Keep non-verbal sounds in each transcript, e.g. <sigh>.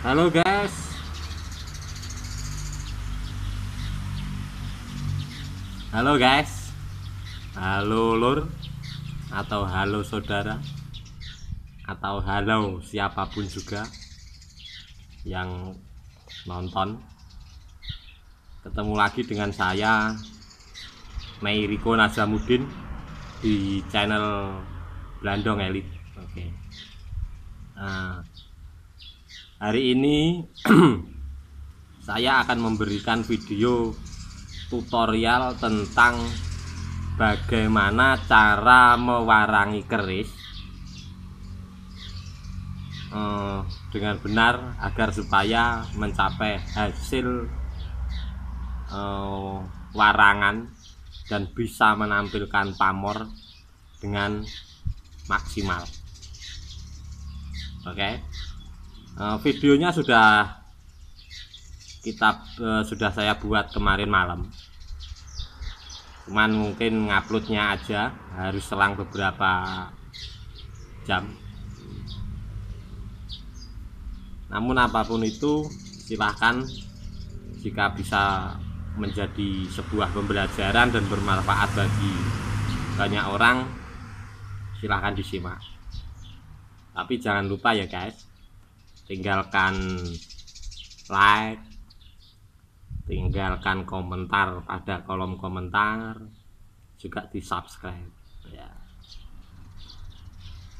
Halo guys. Halo guys. Halo lur atau halo saudara atau halo siapapun juga yang nonton. Ketemu lagi dengan saya Meiriko Nazamudin di channel Blandong Elite Oke. Okay. Nah, hari ini <clears throat> saya akan memberikan video tutorial tentang bagaimana cara mewarangi keris eh, dengan benar agar supaya mencapai hasil eh, warangan dan bisa menampilkan pamor dengan maksimal oke okay? Eh, videonya sudah kita uh, eh, sudah saya buat kemarin malam cuman mungkin nguploadnya aja harus selang beberapa jam namun apapun itu silahkan jika bisa menjadi sebuah pembelajaran dan bermanfaat bagi banyak orang silahkan disimak tapi jangan lupa ya guys tinggalkan like tinggalkan komentar pada kolom komentar juga di subscribe ya.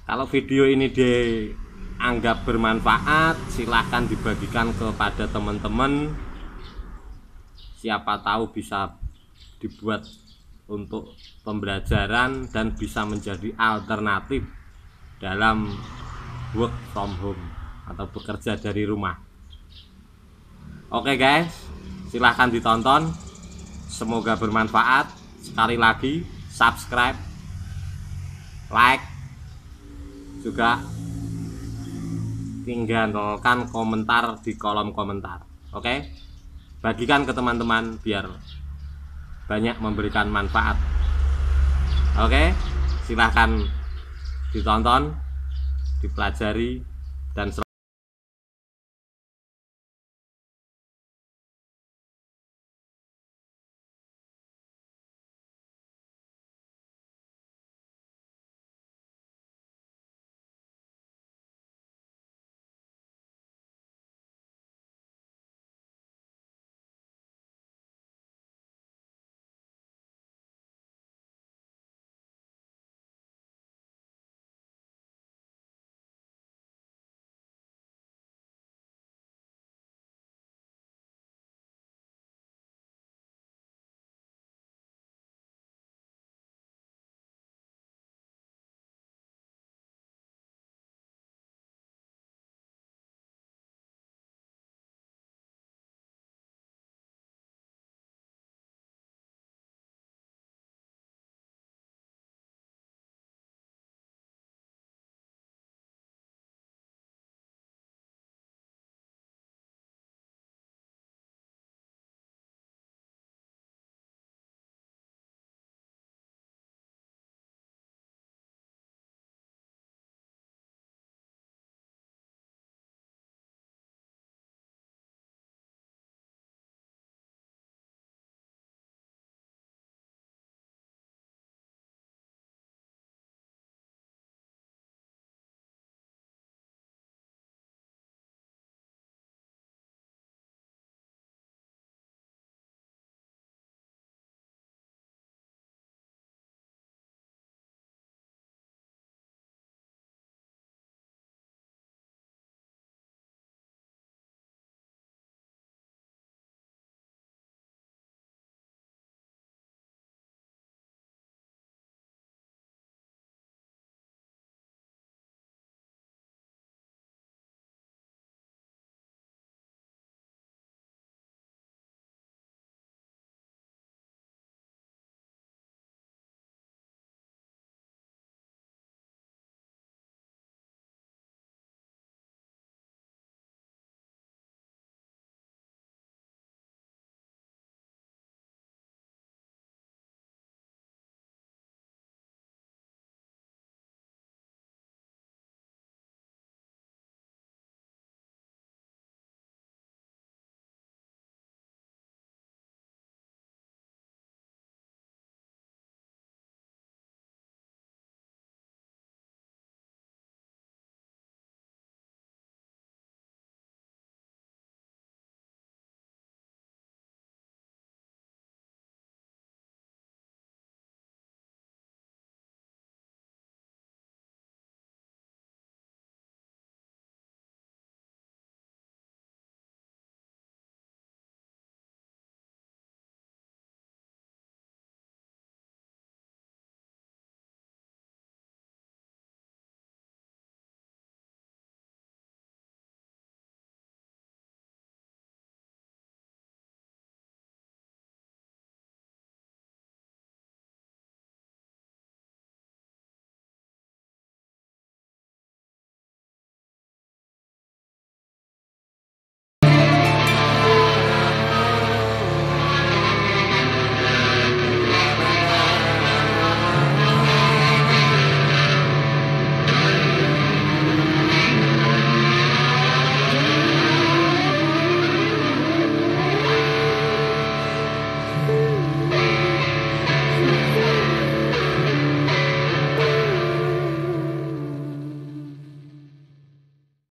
kalau video ini dianggap bermanfaat silahkan dibagikan kepada teman-teman siapa tahu bisa dibuat untuk pembelajaran dan bisa menjadi alternatif dalam work from home atau bekerja dari rumah. Oke guys, silahkan ditonton. Semoga bermanfaat. Sekali lagi, subscribe, like, juga tinggalkan komentar di kolom komentar. Oke, bagikan ke teman-teman biar banyak memberikan manfaat. Oke, silahkan ditonton, dipelajari, dan selamat.